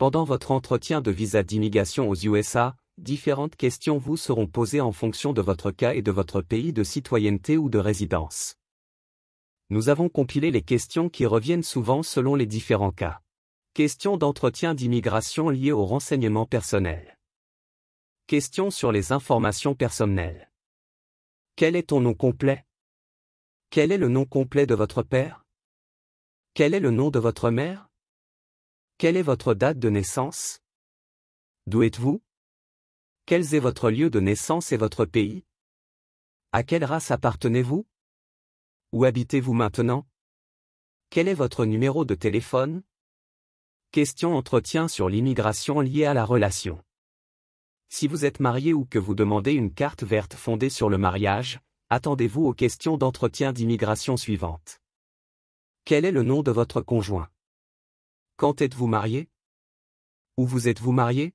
Pendant votre entretien de visa d'immigration aux USA, différentes questions vous seront posées en fonction de votre cas et de votre pays de citoyenneté ou de résidence. Nous avons compilé les questions qui reviennent souvent selon les différents cas. Questions d'entretien d'immigration liées au renseignement personnel. Questions sur les informations personnelles. Quel est ton nom complet Quel est le nom complet de votre père Quel est le nom de votre mère quelle est votre date de naissance D'où êtes-vous Quels est votre lieu de naissance et votre pays À quelle race appartenez-vous Où habitez-vous maintenant Quel est votre numéro de téléphone Question entretien sur l'immigration liée à la relation. Si vous êtes marié ou que vous demandez une carte verte fondée sur le mariage, attendez-vous aux questions d'entretien d'immigration suivantes. Quel est le nom de votre conjoint quand êtes-vous marié Où vous êtes-vous marié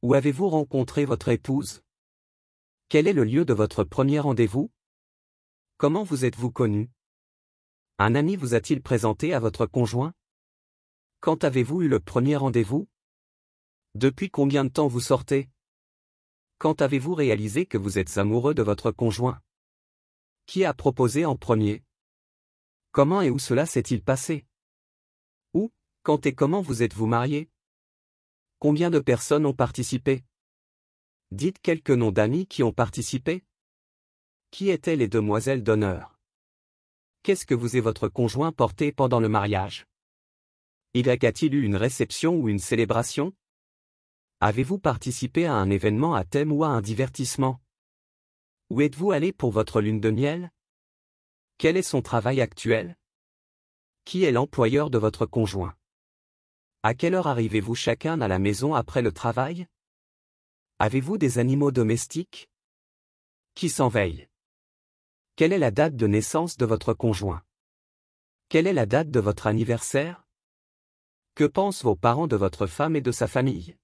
Où avez-vous rencontré votre épouse Quel est le lieu de votre premier rendez-vous Comment vous êtes-vous connu Un ami vous a-t-il présenté à votre conjoint Quand avez-vous eu le premier rendez-vous Depuis combien de temps vous sortez Quand avez-vous réalisé que vous êtes amoureux de votre conjoint Qui a proposé en premier Comment et où cela s'est-il passé quand et comment vous êtes-vous marié Combien de personnes ont participé Dites quelques noms d'amis qui ont participé. Qui étaient les demoiselles d'honneur Qu'est-ce que vous et votre conjoint portez pendant le mariage Il a-t-il eu une réception ou une célébration Avez-vous participé à un événement à thème ou à un divertissement Où êtes-vous allé pour votre lune de miel Quel est son travail actuel Qui est l'employeur de votre conjoint à quelle heure arrivez-vous chacun à la maison après le travail Avez-vous des animaux domestiques Qui s'en veille Quelle est la date de naissance de votre conjoint Quelle est la date de votre anniversaire Que pensent vos parents de votre femme et de sa famille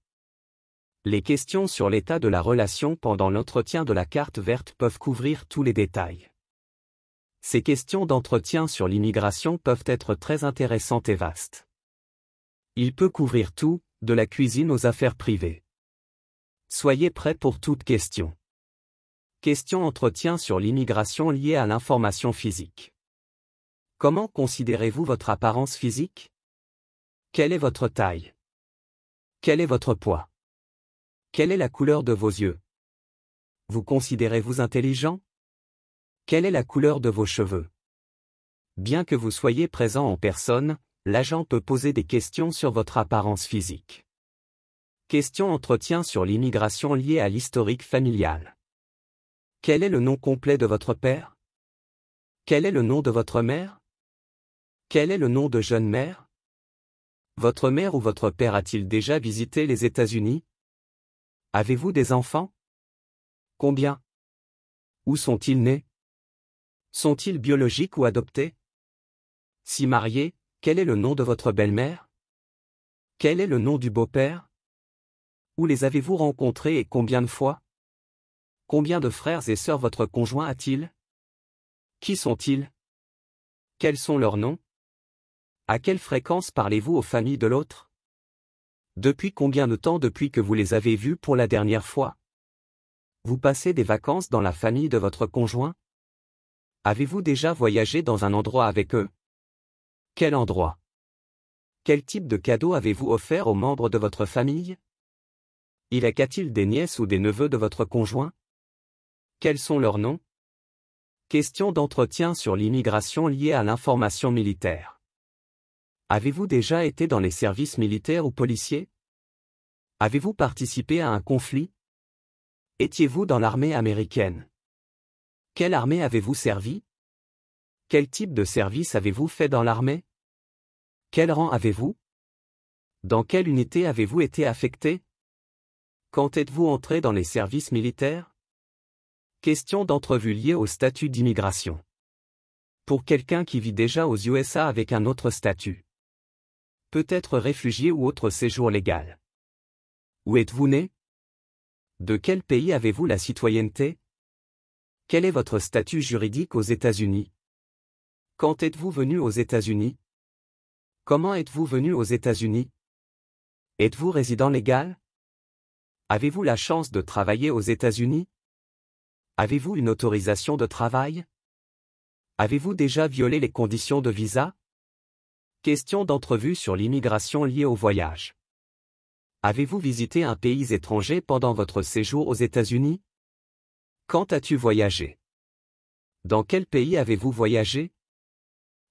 Les questions sur l'état de la relation pendant l'entretien de la carte verte peuvent couvrir tous les détails. Ces questions d'entretien sur l'immigration peuvent être très intéressantes et vastes. Il peut couvrir tout, de la cuisine aux affaires privées. Soyez prêt pour toute question. Question entretien sur l'immigration liée à l'information physique. Comment considérez-vous votre apparence physique Quelle est votre taille Quel est votre poids Quelle est la couleur de vos yeux Vous considérez-vous intelligent Quelle est la couleur de vos cheveux Bien que vous soyez présent en personne, l'agent peut poser des questions sur votre apparence physique. Question entretien sur l'immigration liée à l'historique familial. Quel est le nom complet de votre père Quel est le nom de votre mère Quel est le nom de jeune mère Votre mère ou votre père a-t-il déjà visité les États-Unis Avez-vous des enfants Combien Où sont-ils nés Sont-ils biologiques ou adoptés Si mariés, quel est le nom de votre belle-mère Quel est le nom du beau-père Où les avez-vous rencontrés et combien de fois Combien de frères et sœurs votre conjoint a-t-il Qui sont-ils Quels sont leurs noms À quelle fréquence parlez-vous aux familles de l'autre Depuis combien de temps depuis que vous les avez vus pour la dernière fois Vous passez des vacances dans la famille de votre conjoint Avez-vous déjà voyagé dans un endroit avec eux quel endroit Quel type de cadeau avez-vous offert aux membres de votre famille Il a qu'a-t-il des nièces ou des neveux de votre conjoint Quels sont leurs noms Question d'entretien sur l'immigration liée à l'information militaire. Avez-vous déjà été dans les services militaires ou policiers Avez-vous participé à un conflit Étiez-vous dans l'armée américaine Quelle armée avez-vous servi quel type de service avez-vous fait dans l'armée Quel rang avez-vous Dans quelle unité avez-vous été affecté Quand êtes-vous entré dans les services militaires Question d'entrevue liée au statut d'immigration. Pour quelqu'un qui vit déjà aux USA avec un autre statut. Peut-être réfugié ou autre séjour légal. Où êtes-vous né De quel pays avez-vous la citoyenneté Quel est votre statut juridique aux États-Unis quand êtes-vous venu aux États-Unis Comment êtes-vous venu aux États-Unis Êtes-vous résident légal Avez-vous la chance de travailler aux États-Unis Avez-vous une autorisation de travail Avez-vous déjà violé les conditions de visa Question d'entrevue sur l'immigration liée au voyage. Avez-vous visité un pays étranger pendant votre séjour aux États-Unis Quand as-tu voyagé Dans quel pays avez-vous voyagé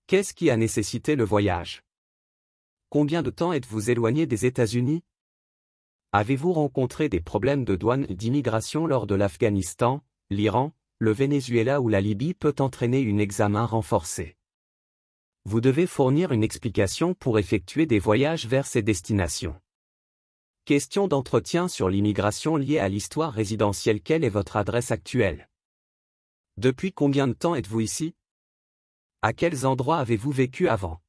Qu'est-ce qui a nécessité le voyage Combien de temps êtes-vous éloigné des États-Unis Avez-vous rencontré des problèmes de douane d'immigration lors de l'Afghanistan, l'Iran, le Venezuela ou la Libye peut entraîner un examen renforcé Vous devez fournir une explication pour effectuer des voyages vers ces destinations. Question d'entretien sur l'immigration liée à l'histoire résidentielle Quelle est votre adresse actuelle Depuis combien de temps êtes-vous ici à quels endroits avez-vous vécu avant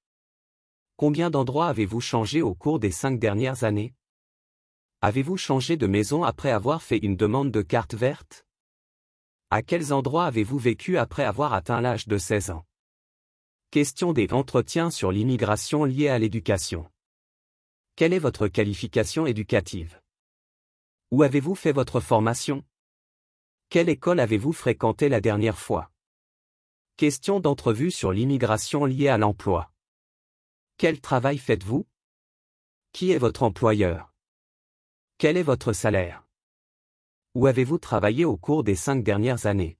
Combien d'endroits avez-vous changé au cours des cinq dernières années Avez-vous changé de maison après avoir fait une demande de carte verte À quels endroits avez-vous vécu après avoir atteint l'âge de 16 ans Question des entretiens sur l'immigration liée à l'éducation. Quelle est votre qualification éducative Où avez-vous fait votre formation Quelle école avez-vous fréquenté la dernière fois Question d'entrevue sur l'immigration liée à l'emploi. Quel travail faites-vous Qui est votre employeur Quel est votre salaire Où avez-vous travaillé au cours des cinq dernières années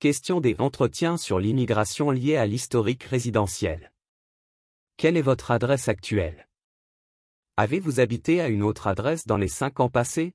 Question des entretiens sur l'immigration liée à l'historique résidentiel. Quelle est votre adresse actuelle Avez-vous habité à une autre adresse dans les cinq ans passés